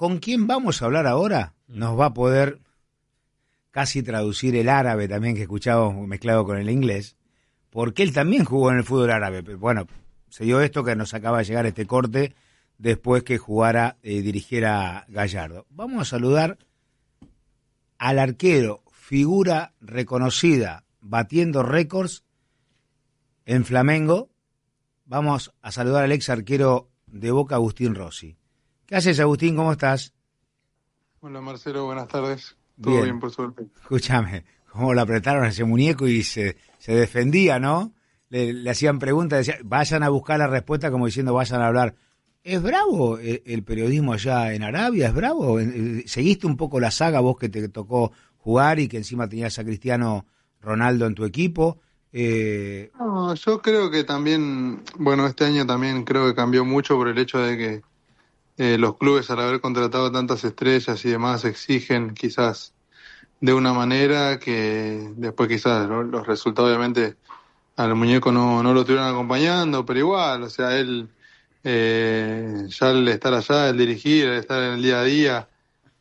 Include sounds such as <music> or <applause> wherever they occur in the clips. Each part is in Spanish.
con quién vamos a hablar ahora nos va a poder casi traducir el árabe también que escuchábamos mezclado con el inglés, porque él también jugó en el fútbol árabe. Pero bueno, se dio esto que nos acaba de llegar este corte después que jugara y eh, dirigiera Gallardo. Vamos a saludar al arquero, figura reconocida, batiendo récords en Flamengo. Vamos a saludar al ex arquero de Boca, Agustín Rossi. ¿Qué haces, Agustín? ¿Cómo estás? Hola, Marcelo. Buenas tardes. Todo bien, por suerte. Escúchame, cómo lo apretaron a ese muñeco y se, se defendía, ¿no? Le, hacían preguntas, decían, vayan a buscar la respuesta como diciendo, vayan a hablar. ¿Es bravo eh, el periodismo allá en Arabia? ¿Es bravo? Eh, eh, ¿Seguiste un poco la saga vos que te tocó jugar y que encima tenías a Cristiano Ronaldo en tu equipo? No, yo creo que también, bueno, este año también creo que cambió mucho por el hecho de que eh, los clubes al haber contratado tantas estrellas y demás exigen quizás de una manera que después quizás los resultados obviamente al muñeco no, no lo estuvieron acompañando, pero igual, o sea, él eh, ya el estar allá, el dirigir, el estar en el día a día,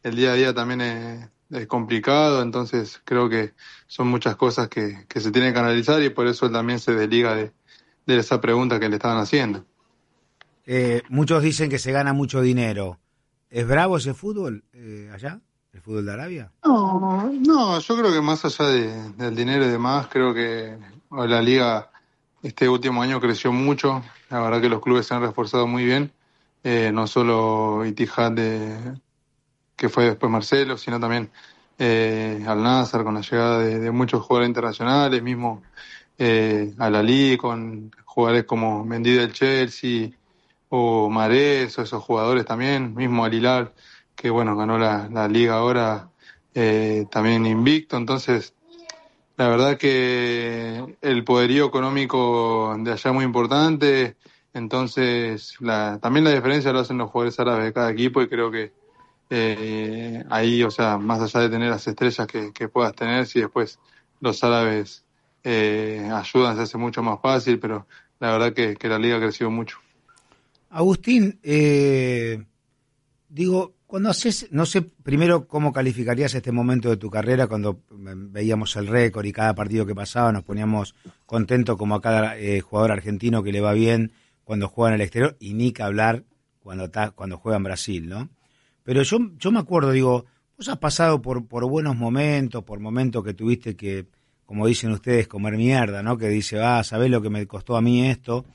el día a día también es, complicado, entonces creo que son muchas cosas que, que, se tienen que analizar y por eso él también se desliga de, de esa pregunta que le estaban haciendo. Eh, muchos dicen que se gana mucho dinero. ¿Es bravo ese fútbol eh, allá? ¿El fútbol de Arabia? No, no, yo creo que más allá del dinero y demás, creo que la liga este último año creció mucho. La verdad que los clubes se han reforzado muy bien. Eh, no solo Itihad, que fue después Marcelo, sino también Al Nazar con la llegada de, muchos jugadores internacionales, mismo a la liga con jugadores como Mendy del Chelsea, o Marés o esos jugadores también, mismo Alilar, que bueno, ganó la, liga ahora eh, también invicto, entonces la verdad que el poderío económico de allá es muy importante, entonces también la diferencia lo hacen los jugadores árabes de cada equipo y creo que eh, ahí, o sea, más allá de tener las estrellas que, puedas tener, si después los árabes eh, ayudan, se hace mucho más fácil, pero la verdad que la liga ha crecido mucho. Agustín, eh, digo, cuando haces, no sé primero cómo calificarías este momento de tu carrera cuando eh, veíamos el récord y cada partido que pasaba nos poníamos contentos como a cada eh, jugador argentino que le va bien cuando juega en el exterior y ni que hablar cuando, cuando juega en Brasil, ¿no? Pero yo, yo me acuerdo, digo, vos has pasado por, por buenos momentos, por momentos que tuviste que, como dicen ustedes, comer mierda, ¿no? Que dice, ah, ¿sabés lo que me costó a mí esto?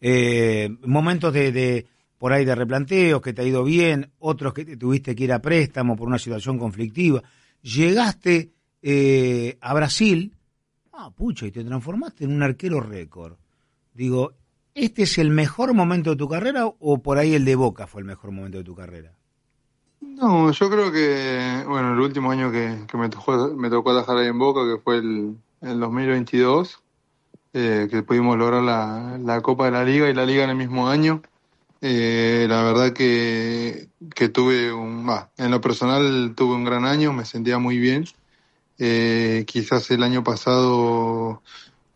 Eh, momentos de, por ahí de replanteos que te ha ido bien, otros que te tuviste que ir a préstamo por una situación conflictiva. Llegaste eh, a Brasil, ah, pucha, y te transformaste en un arquero récord. Digo, ¿este es el mejor momento de tu carrera o por ahí el de Boca fue el mejor momento de tu carrera? No, yo creo que, bueno, el último año que, me, tocó, me tocó dejar ahí en Boca, que fue el, el 2022, eh, que pudimos lograr la, Copa de la Liga y la Liga en el mismo año. Eh, la verdad que, tuve un, ah, en lo personal tuve un gran año, me sentía muy bien. Eh, quizás el año pasado,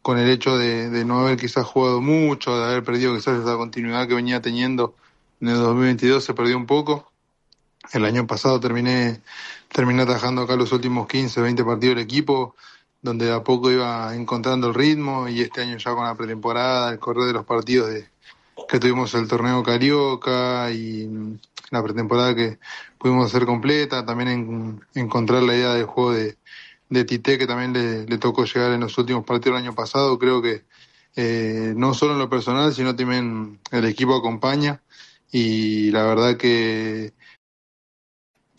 con el hecho de, no haber quizás jugado mucho, de haber perdido quizás esa continuidad que venía teniendo en el 2022, se perdió un poco. El año pasado terminé, terminé atajando acá los últimos 15, 20 partidos del equipo donde a poco iba encontrando el ritmo y este año ya con la pretemporada, el correr de los partidos de, que tuvimos el torneo Carioca y la pretemporada que pudimos hacer completa, también encontrar la idea del juego de, Tite que también le, tocó llegar en los últimos partidos del año pasado, creo que eh, no solo en lo personal, sino también el equipo acompaña y la verdad que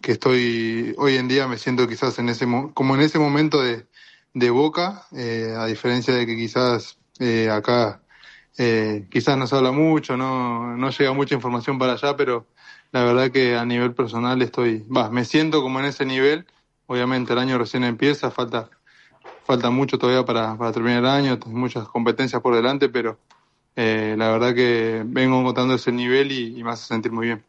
que estoy hoy en día me siento quizás en ese como en ese momento de, de Boca, eh, a diferencia de que quizás eh, acá eh, quizás no se habla mucho, no, no llega mucha información para allá, pero la verdad que a nivel personal estoy, va, me siento como en ese nivel, obviamente el año recién empieza, falta, falta mucho todavía para, terminar el año, muchas competencias por delante, pero la verdad que vengo votando ese nivel y, y me hace sentir muy bien.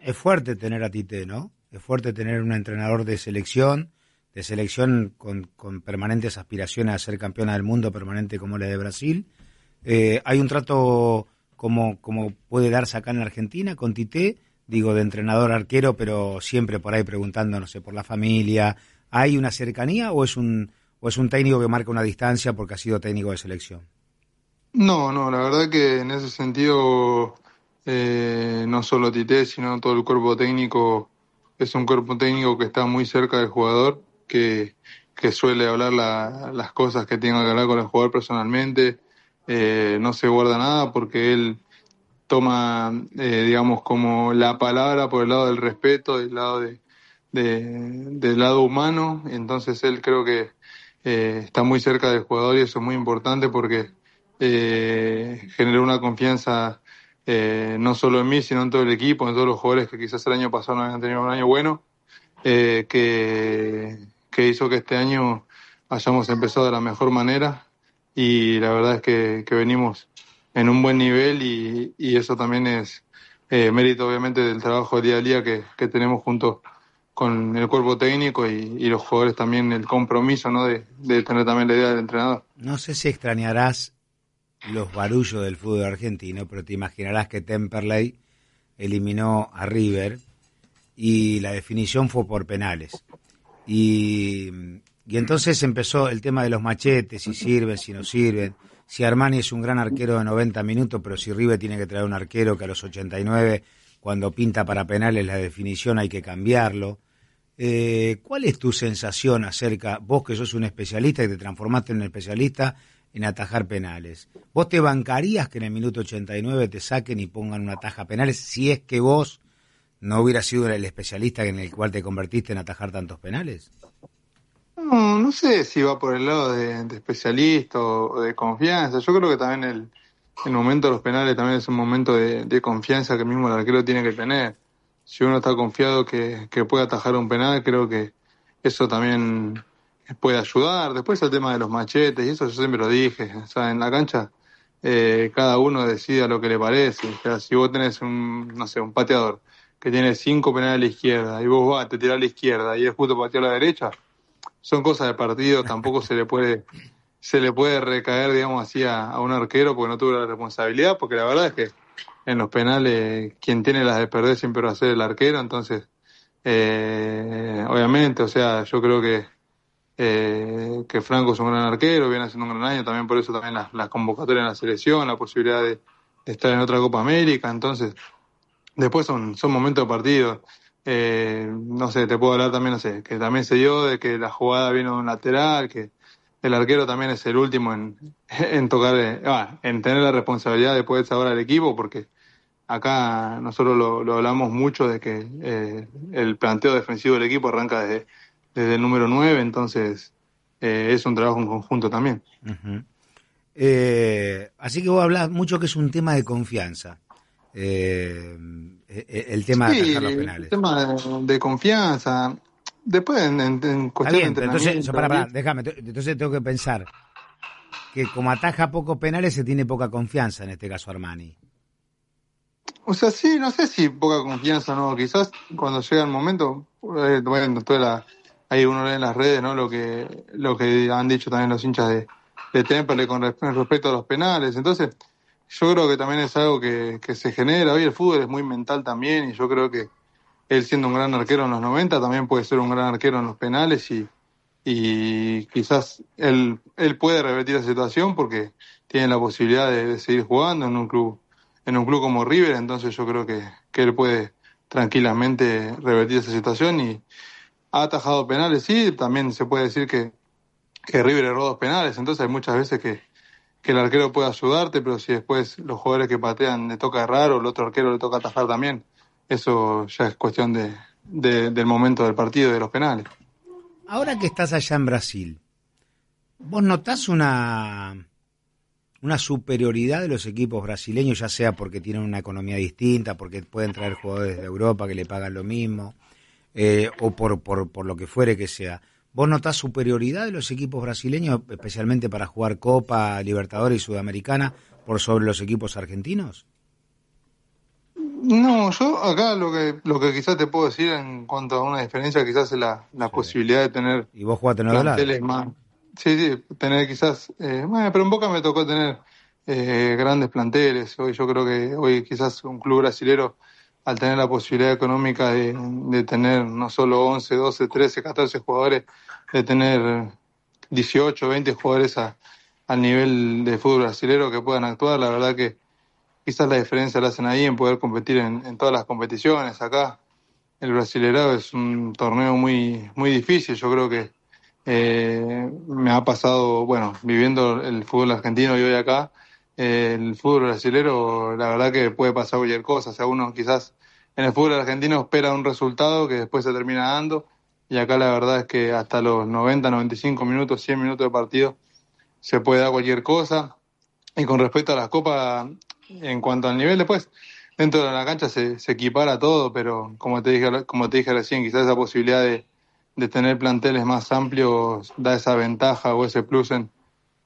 Es fuerte tener a Tite, ¿no? Es fuerte tener un entrenador de selección de selección con, permanentes aspiraciones a ser campeona del mundo permanente como la de Brasil. Eh, hay un trato como, como puede darse acá en Argentina con Tite, digo, de entrenador arquero, pero siempre por ahí preguntando, no sé, por la familia. ¿Hay una cercanía o es un, es un técnico que marca una distancia porque ha sido técnico de selección? No, no, la verdad que en ese sentido, eh, no solo Tite, sino todo el cuerpo técnico, es un cuerpo técnico que está muy cerca del jugador que, suele hablar las cosas que tiene que hablar con el jugador personalmente, eh, no se guarda nada porque él toma, eh, digamos, como la palabra por el lado del respeto, del lado del lado humano, entonces él creo que eh, está muy cerca del jugador y eso es muy importante porque generó una confianza no solo en mí, sino en todo el equipo, en todos los jugadores que quizás el año pasado no habían tenido un año bueno, que que hizo que este año hayamos empezado de la mejor manera y la verdad es que, venimos en un buen nivel y, eso también es eh, mérito obviamente del trabajo día a día que, tenemos junto con el cuerpo técnico y, los jugadores también el compromiso ¿no? de, de tener también la idea del entrenador. No sé si extrañarás los barullos del fútbol argentino, pero te imaginarás que Temperley eliminó a River y la definición fue por penales. Y, entonces empezó el tema de los machetes, si sirven, si no sirven. Si Armani es un gran arquero de 90 minutos, pero si River tiene que traer un arquero que a los 89, cuando pinta para penales la definición, hay que cambiarlo. Eh, ¿Cuál es tu sensación acerca, vos que sos un especialista y te transformaste en un especialista en atajar penales? ¿Vos te bancarías que en el minuto 89 te saquen y pongan una taja penal? si es que vos ¿no hubiera sido el especialista en el cual te convertiste en atajar tantos penales? No, sé si va por el lado de, especialista o, de confianza. Yo creo que también el, momento de los penales también es un momento de, confianza que mismo el arquero tiene que tener. Si uno está confiado que, que puede atajar un penal, creo que eso también puede ayudar. Después el tema de los machetes, y eso yo siempre lo dije. O sea, en la cancha eh, cada uno decida lo que le parece. si vos tenés un, no sé, un pateador que tiene cinco penales a la izquierda y vos vas, te tirar a la izquierda y es justo tirar a la derecha, son cosas de partido, tampoco se le puede se le puede recaer, digamos así, a, un arquero porque no tuvo la responsabilidad, porque la verdad es que en los penales quien tiene las de perder siempre va a ser el arquero, entonces, eh, obviamente, o sea, yo creo que, eh, que Franco es un gran arquero, viene haciendo un gran año, también por eso también las convocatorias en la selección, la posibilidad de, estar en otra Copa América, entonces, después son, son momentos de partido. Eh, no sé, te puedo hablar también, no sé, que también sé yo de que la jugada vino de un lateral, que el arquero también es el último en, <laughs> tocar, eh, ah, en tener la responsabilidad de poder saber al equipo, porque acá nosotros lo, hablamos mucho de que eh, el planteo defensivo del equipo arranca desde, desde el número 9, entonces eh, es un trabajo en conjunto también. así que vos hablas mucho que es un tema de confianza. Eh, eh, eh, el tema de atajar los penales. El tema de, confianza. Después, en, en, de Entonces, para, déjame. Entonces tengo que pensar que como ataja pocos penales se tiene poca confianza, en este caso Armani. O sea, sí, no sé si poca confianza, o ¿no? Quizás cuando llega el momento, bueno, ahí uno lee en las redes, ¿no? Lo que, lo que han dicho también los hinchas de, de Temple con respecto a los penales. Entonces, yo creo que también es algo que, se genera. Hoy el fútbol es muy mental también y yo creo que él siendo un gran arquero en los 90 también puede ser un gran arquero en los penales y, y quizás él, él puede revertir la situación porque tiene la posibilidad de, seguir jugando en un club en un club como River, entonces yo creo que, él puede tranquilamente revertir esa situación y ha atajado penales, sí, también se puede decir que, que River erró dos penales, entonces hay muchas veces que, que el arquero pueda ayudarte, pero si después los jugadores que patean le toca errar o el otro arquero le toca atajar también, eso ya es cuestión de, del momento del partido y de los penales. Ahora que estás allá en Brasil, ¿vos notás una, una superioridad de los equipos brasileños, ya sea porque tienen una economía distinta, porque pueden traer jugadores de Europa que le pagan lo mismo, eh, o por, por lo que fuere que sea? ¿Vos notás superioridad de los equipos brasileños, especialmente para jugar Copa, Libertadores y Sudamericana, por sobre los equipos argentinos? No, yo acá lo que lo que quizás te puedo decir en cuanto a una diferencia, quizás es la, la posibilidad de tener. Y vos jugaste en planteles más. Sí, sí, tener quizás. Eh, bueno, pero en Boca me tocó tener eh, grandes planteles. Hoy yo creo que hoy quizás un club brasilero al tener la posibilidad económica de, tener no solo 11, 12, 13, 14 jugadores, de tener 18, 20 jugadores a, al nivel de fútbol brasilero que puedan actuar, la verdad que quizás la diferencia la hacen ahí en poder competir en, en todas las competiciones. Acá el brasileño es un torneo muy, muy difícil, yo creo que eh, me ha pasado, bueno, viviendo el fútbol argentino y hoy acá, el fútbol brasilero, la verdad que puede pasar cualquier cosa. O sea, uno quizás en el fútbol argentino espera un resultado que después se termina dando. Y acá la verdad es que hasta los 90, 95 minutos, 100 minutos de partido se puede dar cualquier cosa. Y con respecto a las copas, en cuanto al nivel, después dentro de la cancha se, equipara todo, pero como te dije, como te dije recién, quizás esa posibilidad de, de tener planteles más amplios da esa ventaja o ese plus en,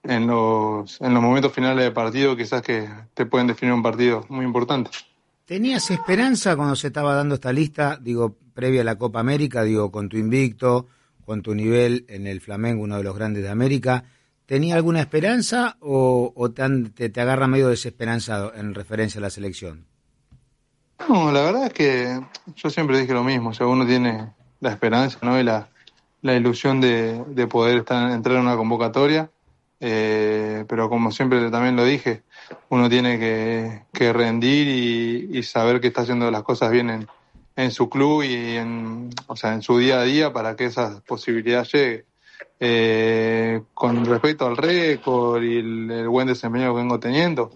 en los, en los momentos finales de partido, quizás que te pueden definir un partido muy importante. ¿Tenías esperanza cuando se estaba dando esta lista, digo, previa a la Copa América, digo, con tu invicto, con tu nivel en el Flamengo, uno de los grandes de América? ¿Tenía alguna esperanza o, o te, agarra medio desesperanzado en referencia a la selección? No, la verdad es que yo siempre dije lo mismo, o sea, uno tiene la esperanza ¿no? y la, la ilusión de, poder estar, entrar en una convocatoria eh, pero como siempre también lo dije, uno tiene que, rendir y, saber que está haciendo las cosas bien en, su club y en, sea, en su día a día para que esa posibilidad llegue. Eh, con respecto al récord y el, buen desempeño que vengo teniendo,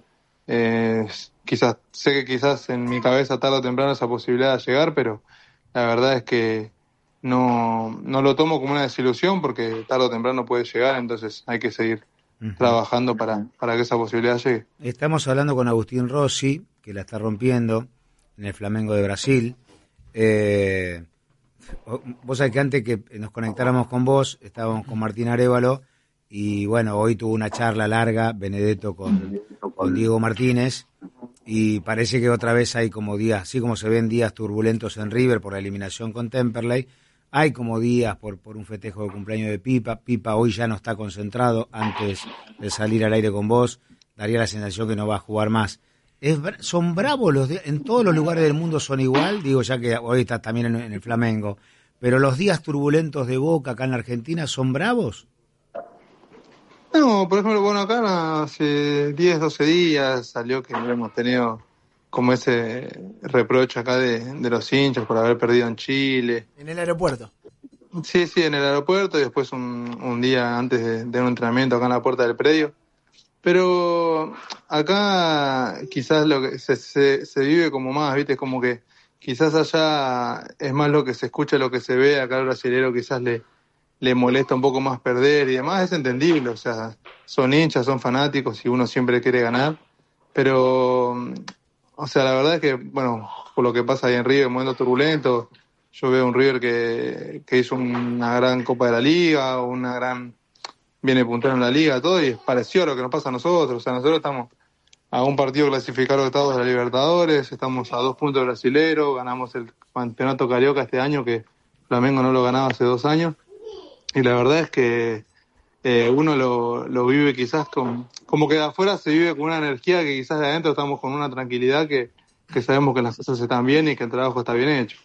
eh, quizás sé que quizás en mi cabeza tarde o temprano esa posibilidad de llegar, pero la verdad es que no, no lo tomo como una desilusión porque tarde o temprano puede llegar, entonces hay que seguir trabajando para, para que esa posibilidad llegue. Estamos hablando con Agustín Rossi, que la está rompiendo en el Flamengo de Brasil. Eh, vos sabés que antes que nos conectáramos con vos, estábamos con Martín Arevalo, y bueno, hoy tuvo una charla larga Benedetto con, con Diego Martínez, y parece que otra vez hay como días, así como se ven días turbulentos en River por la eliminación con Temperley, hay como días por, por un festejo de cumpleaños de Pipa. Pipa hoy ya no está concentrado antes de salir al aire con vos. Daría la sensación que no va a jugar más. son bravos los días. En todos los lugares del mundo son igual. Digo, ya que hoy estás también en, el Flamengo. Pero los días turbulentos de Boca acá en la Argentina son bravos. No, por ejemplo, bueno, acá hace 10, 12 días salió que no hemos tenido como ese reproche acá de, los hinchas por haber perdido en Chile. En el aeropuerto. Sí, sí, en el aeropuerto y después un, día antes de, un entrenamiento acá en la puerta del predio. Pero acá quizás lo que se, se, vive como más, ¿viste? Como que quizás allá es más lo que se escucha, lo que se ve, acá al brasilero quizás le, le molesta un poco más perder y demás, es entendible, o sea, son hinchas, son fanáticos y uno siempre quiere ganar, pero o sea, la verdad es que, bueno, por lo que pasa ahí en River, en momentos turbulentos, yo veo un River que, hizo una gran Copa de la Liga, una gran. viene puntero en la Liga, todo, y es parecido a lo que nos pasa a nosotros. O sea, nosotros estamos a un partido clasificado Estados de la Libertadores, estamos a dos puntos brasileros, ganamos el campeonato carioca este año que Flamengo no lo ganaba hace dos años. Y la verdad es que eh, uno lo, lo, vive quizás con, como que de afuera se vive con una energía que quizás de adentro estamos con una tranquilidad que, sabemos que las cosas están bien y que el trabajo está bien hecho.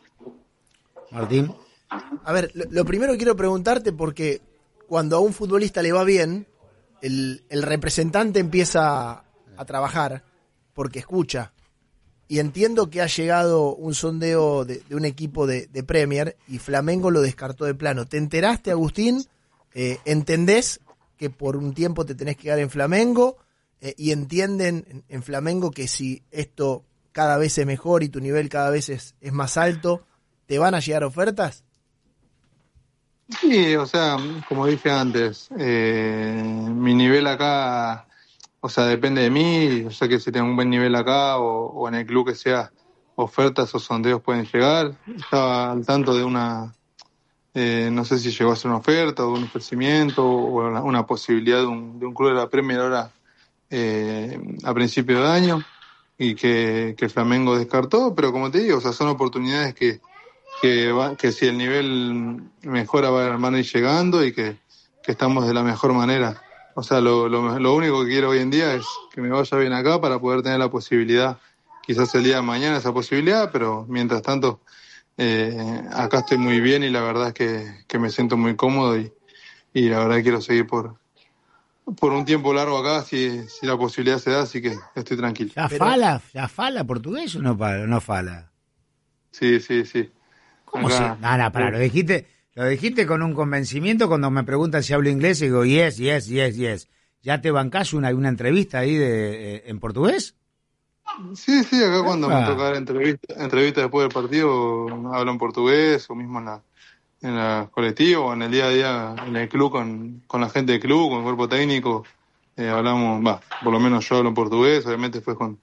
Martín. A ver, lo, primero quiero preguntarte porque cuando a un futbolista le va bien, el, el representante empieza a trabajar porque escucha. Y entiendo que ha llegado un sondeo de, un equipo de, de, Premier y Flamengo lo descartó de plano. ¿Te enteraste, Agustín? Eh, entendés que por un tiempo te tenés que quedar en Flamengo eh, y entienden en, Flamengo que si esto cada vez es mejor y tu nivel cada vez es, más alto, ¿te van a llegar ofertas? Sí, o sea, como dije antes, eh, mi nivel acá, o sea, depende de mí, o sea, que si tengo un buen nivel acá o, o en el club que sea, ofertas o sondeos pueden llegar. Estaba al tanto de una eh, no sé si llegó a ser una oferta o un ofrecimiento o una, posibilidad de un, de un, club de la Premier ahora eh, a principio de año y que, Flamengo descartó, pero como te digo, o sea, son oportunidades que, si el nivel mejora va a ir llegando y que, estamos de la mejor manera. O sea, lo, lo, lo único que quiero hoy en día es que me vaya bien acá para poder tener la posibilidad, quizás el día de mañana esa posibilidad, pero mientras tanto eh, acá estoy muy bien y la verdad es que, me siento muy cómodo y, y la verdad quiero seguir por, por un tiempo largo acá, si, si, la posibilidad se da, así que estoy tranquilo. ¿Ya fala, fala portugués o no, no fala? Sí, sí, sí. ¿Cómo se...? Nada, para, lo dijiste, lo dijiste con un convencimiento cuando me preguntan si hablo inglés y digo yes, yes, yes, yes. ¿Ya te bancas una, una entrevista ahí de, eh, en portugués? Sí, sí, acá cuando me ah. toca dar entrevistas entrevista después del partido hablo en portugués o mismo en la, en o en el día a día en el club con, la gente del club, con el cuerpo técnico. Eh, hablamos, va, por lo menos yo hablo en portugués, obviamente fue con,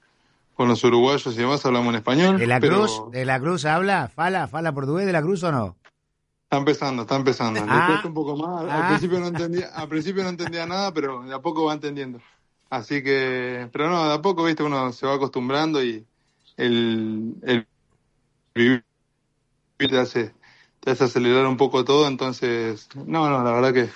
con los uruguayos y demás hablamos en español. ¿De la Cruz? ¿De la Cruz habla? ¿Fala? ¿Fala portugués de la Cruz o no? Está empezando, está empezando. Le ah. un poco más. Al, ah. principio no entendía, al principio no entendía nada, pero de a poco va entendiendo. Así que, pero no, de a poco, viste, uno se va acostumbrando y el, el vivir te hace, acelerar un poco todo, entonces, no, no, la verdad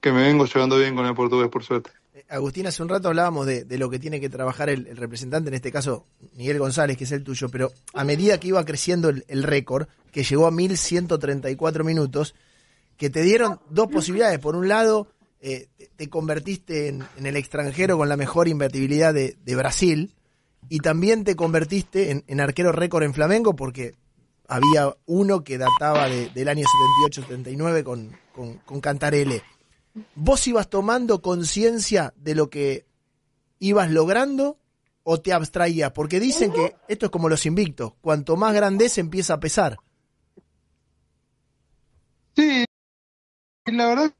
que, me vengo llevando bien con el portugués, por suerte. Eh, Agustín, hace un rato hablábamos de, lo que tiene que trabajar el, representante, en este caso Miguel González, que es el tuyo, pero a medida que iba creciendo el, el récord, que llegó a 1134 minutos, que te dieron dos posibilidades. Por un lado, eh, te convertiste en, el extranjero con la mejor invertibilidad de, Brasil y también te convertiste en, arquero récord en Flamengo porque había uno que databa del año 78-79 con, con, con Cantarele. ¿Vos ibas tomando conciencia de lo que ibas logrando o te abstraías? Porque dicen que esto es como los invictos, cuanto más grande es empieza a pesar. Sí, la verdad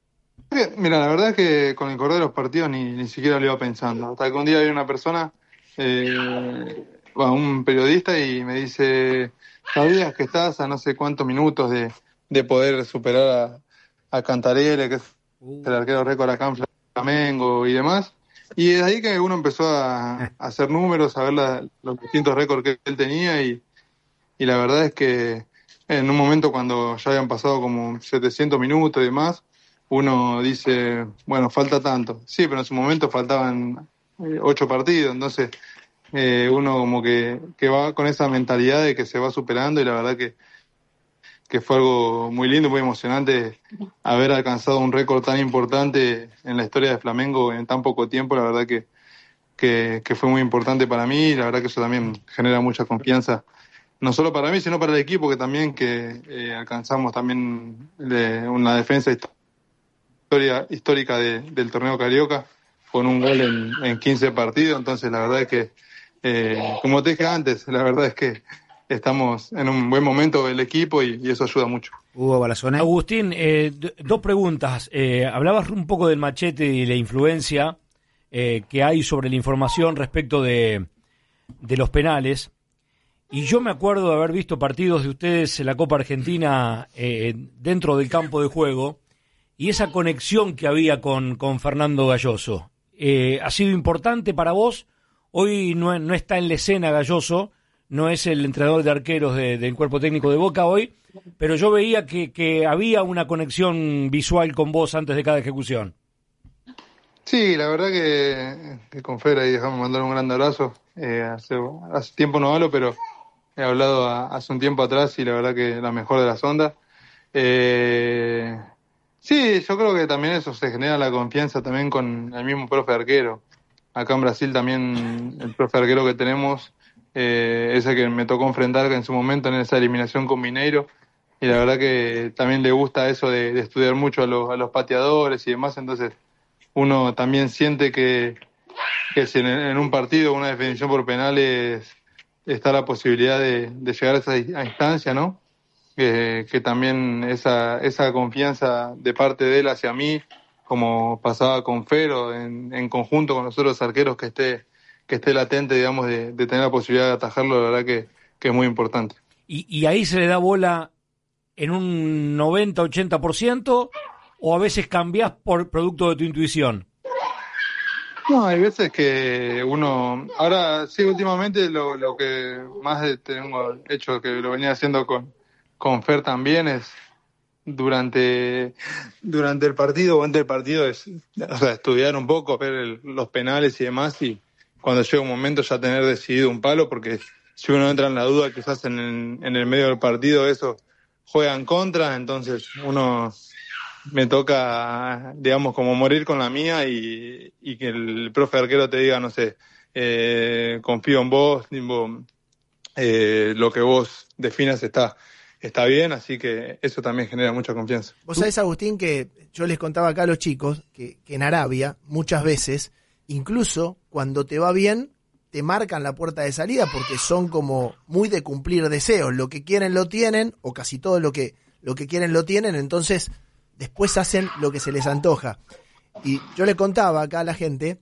eh, mira, la verdad es que con el correr de los partidos ni, ni siquiera lo iba pensando. Hasta que un día hay una persona, eh, un periodista, y me dice, ¿sabías que estás a no sé cuántos minutos de, poder superar a, a que es uh. el arquero récord acá en Flamengo y demás? Y es ahí que uno empezó a, hacer números, a ver los distintos récords que él tenía y, y la verdad es que en un momento cuando ya habían pasado como 700 minutos y demás, uno dice, bueno, falta tanto. Sí, pero en su momento faltaban eh, ocho partidos, entonces eh, uno como que, que, va con esa mentalidad de que se va superando y la verdad que, que fue algo muy lindo, muy emocionante haber alcanzado un récord tan importante en la historia de Flamengo en tan poco tiempo, la verdad que, que, fue muy importante para mí y la verdad que eso también genera mucha confianza no solo para mí, sino para el equipo, que también que eh, alcanzamos también una defensa historia histórica del torneo carioca con un gol en, en 15 partidos. Entonces, la verdad es que, eh, como te dije antes, la verdad es que estamos en un buen momento el equipo y, eso ayuda mucho. Hugo Agustín, eh, dos preguntas. Eh, hablabas un poco del machete y la influencia que hay sobre la información respecto de, de los penales. Y yo me acuerdo de haber visto partidos de ustedes en la Copa Argentina dentro del campo de juego y esa conexión que había con, Fernando Galloso. Eh, ¿Ha sido importante para vos? Hoy no, está en la escena Galloso, no es el entrenador de arqueros del cuerpo técnico de Boca hoy, pero yo veía que, había una conexión visual con vos antes de cada ejecución. Sí, la verdad que, con Fera ahí dejamos mandar un gran abrazo. Eh, hace, tiempo no hablo, pero he hablado hace un tiempo atrás y la verdad que la mejor de las ondas. Eh, Sí, yo creo que también eso se genera la confianza también con el mismo profe arquero. Acá en Brasil también el profe arquero que tenemos, eh, ese que me tocó enfrentar en su momento en esa eliminación con Mineiro, y la verdad que también le gusta eso de, estudiar mucho a los, a los pateadores y demás, entonces uno también siente que, si en, un partido una definición por penales está la posibilidad de, de llegar a esa instancia, ¿no? que también esa, esa confianza de parte de él hacia mí, como pasaba con Fero, en, en conjunto con los otros arqueros que esté, que esté latente, digamos, de, tener la posibilidad de atajarlo, la verdad que, es muy importante. Y, ahí se le da bola en un 90-80% o a veces cambias por producto de tu intuición? No, hay veces que uno. Ahora, sí, últimamente lo, lo que más tengo hecho, que lo venía haciendo con, con Fer también es durante, durante el partido o entre del partido es estudiar un poco, ver los penales y demás y cuando llega un momento ya tener decidido un palo porque si uno entra en la duda quizás en, el, en el medio del partido eso juegan contra, entonces uno me toca, digamos, como morir con la mía y, que el profe arquero te diga, no sé, eh, confío en vos, eh, lo que vos definas está está bien, así que eso también genera mucha confianza. Vos sabés, Agustín, que yo les contaba acá a los chicos que, en Arabia muchas veces, incluso cuando te va bien, te marcan la puerta de salida porque son como muy de cumplir deseos. Lo que quieren lo tienen, o casi todo lo que, lo que quieren lo tienen, entonces después hacen lo que se les antoja. Y yo le contaba acá a la gente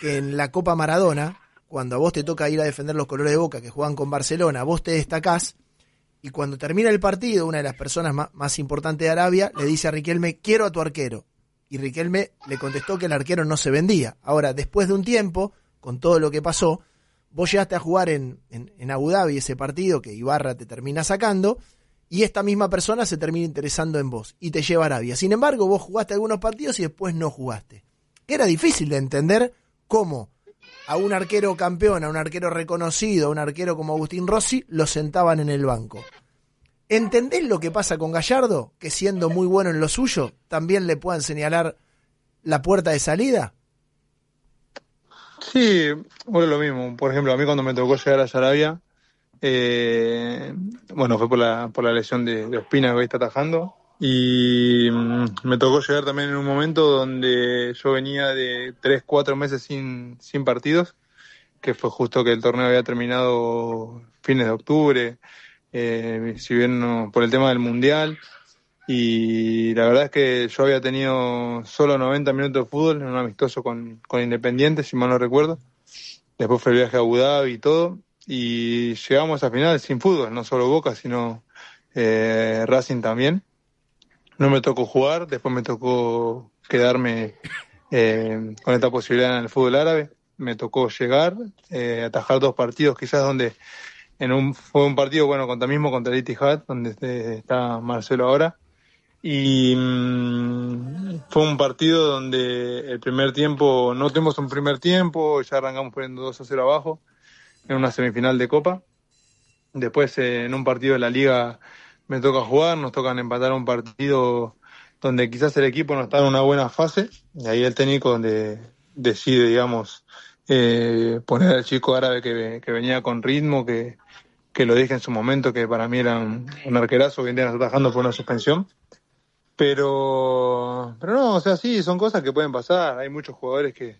que en la Copa Maradona, cuando a vos te toca ir a defender los colores de boca que juegan con Barcelona, vos te destacás y cuando termina el partido, una de las personas más, importantes de Arabia le dice a Riquelme, quiero a tu arquero. Y Riquelme le contestó que el arquero no se vendía. Ahora, después de un tiempo, con todo lo que pasó, vos llegaste a jugar en, en, en Abu Dhabi ese partido que Ibarra te termina sacando, y esta misma persona se termina interesando en vos y te lleva a Arabia. Sin embargo, vos jugaste algunos partidos y después no jugaste. Que era difícil de entender cómo a un arquero campeón, a un arquero reconocido, a un arquero como Agustín Rossi, lo sentaban en el banco. ¿Entendés lo que pasa con Gallardo? Que siendo muy bueno en lo suyo, también le puedan señalar la puerta de salida. Sí, bueno, lo mismo. Por ejemplo, a mí cuando me tocó llegar a Sarabia, eh, bueno, fue por la, por la lesión de, de Ospina que hoy está atajando. Y mm, me tocó llegar también en un momento donde yo venía de 3, 4 meses sin, sin partidos, que fue justo que el torneo había terminado fines de octubre eh, si bien por el tema del Mundial. Y la verdad es que yo había tenido solo 90 minutos de fútbol en un amistoso con, con Independiente, si mal no recuerdo. Después fue el viaje a Abu Dhabi y todo. Y llegamos a final sin fútbol, no solo Boca, sino eh, Racing también. No me tocó jugar, después me tocó quedarme eh, con esta posibilidad en el fútbol árabe. Me tocó llegar, eh, atajar dos partidos quizás donde un, fue un partido, bueno, contra mismo, contra el Etihad, donde está Marcelo ahora. Y mm, fue un partido donde el primer tiempo, no tenemos un primer tiempo, ya arrancamos poniendo 2 a 0 abajo en una semifinal de Copa. Después, eh, en un partido de la Liga, me toca jugar, nos tocan empatar un partido donde quizás el equipo no está en una buena fase, y ahí el técnico donde decide, digamos, eh, poner al chico árabe que, que venía con ritmo, que, lo dije en su momento, que para mí era un, arquerazo, que por una suspensión. Pero, pero no, o sea, sí, son cosas que pueden pasar. Hay muchos jugadores que,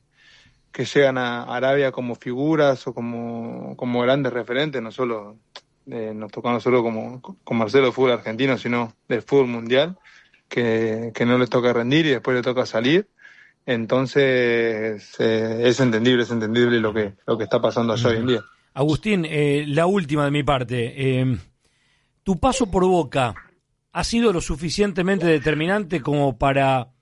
que llegan a Arabia como figuras o como, grandes referentes, no solo eh, nos toca no solo como, con Marcelo fútbol argentino, sino del fútbol mundial, que, que no les toca rendir y después le toca salir. Entonces eh, es entendible, es entendible lo que, lo que está pasando allá hoy en día. Agustín, eh, la última de mi parte. Eh, ¿Tu paso por Boca ha sido lo suficientemente determinante como para,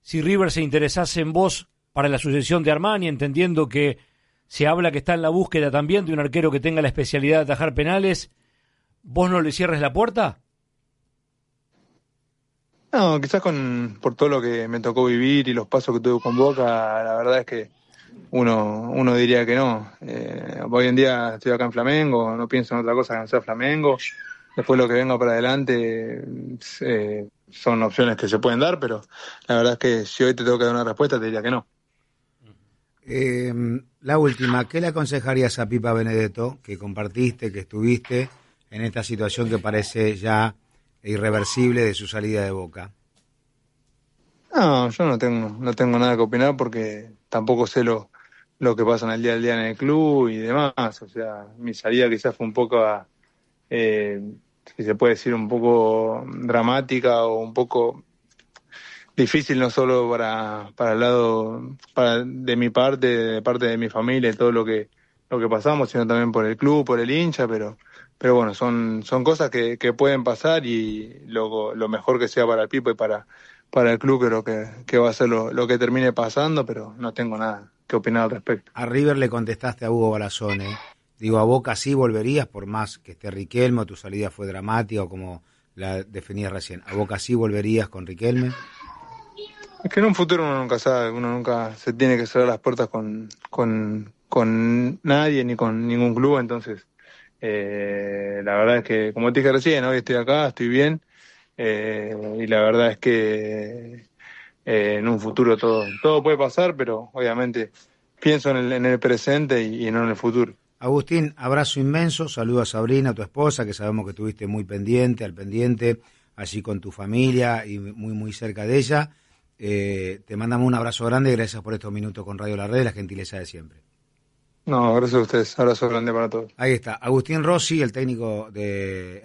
si River se interesase en vos para la sucesión de Armani, entendiendo que se habla que está en la búsqueda también de un arquero que tenga la especialidad de atajar penales, vos no le cierres la puerta? No, quizás con, por todo lo que me tocó vivir y los pasos que tuve con Boca, la verdad es que uno, uno diría que no. Eh, hoy en día estoy acá en Flamengo, no pienso en otra cosa que no sea Flamengo. Después lo que venga para adelante eh, son opciones que se pueden dar, pero la verdad es que si hoy te tengo que dar una respuesta, te diría que no. Eh, la última, ¿qué le aconsejarías a Pipa Benedetto, que compartiste, que estuviste en esta situación que parece ya e irreversible de su salida de Boca? No, yo no tengo, no tengo nada que opinar porque tampoco sé lo, lo que pasa en el día a día en el club y demás. O sea, mi salida quizás fue un poco, eh, si se puede decir, un poco dramática o un poco difícil no solo para, para el lado de mi parte, de parte de mi familia y todo lo que, lo que pasamos, sino también por el club, por el hincha, pero pero bueno, son, son cosas que, pueden pasar y lo, lo mejor que sea para el Pipo y para, para el club creo que, que va a ser lo, que termine pasando, pero no tengo nada que opinar al respecto. A River le contestaste a Hugo Balazone. ¿eh? Digo, a Boca sí volverías, por más que esté Riquelme tu salida fue dramática o como la definías recién. ¿A Boca sí volverías con Riquelme? Es que en un futuro uno nunca sabe, uno nunca se tiene que cerrar las puertas con, con, con nadie ni con ningún club, entonces eh, la verdad es que, como te dije recién, hoy estoy acá, estoy bien. Eh, y la verdad es que eh, en un futuro todo, todo puede pasar, pero obviamente pienso en el, presente y, no en el futuro. Agustín, abrazo inmenso, saludo a Sabrina, tu esposa, que sabemos que estuviste muy pendiente, al pendiente, allí con tu familia y muy, muy cerca de ella. te mandamos un abrazo grande y gracias por estos minutos con Radio La Red, la gentileza de siempre. No, gracias a ustedes. Abrazo grande para todos. Ahí está. Agustín Rossi, el técnico de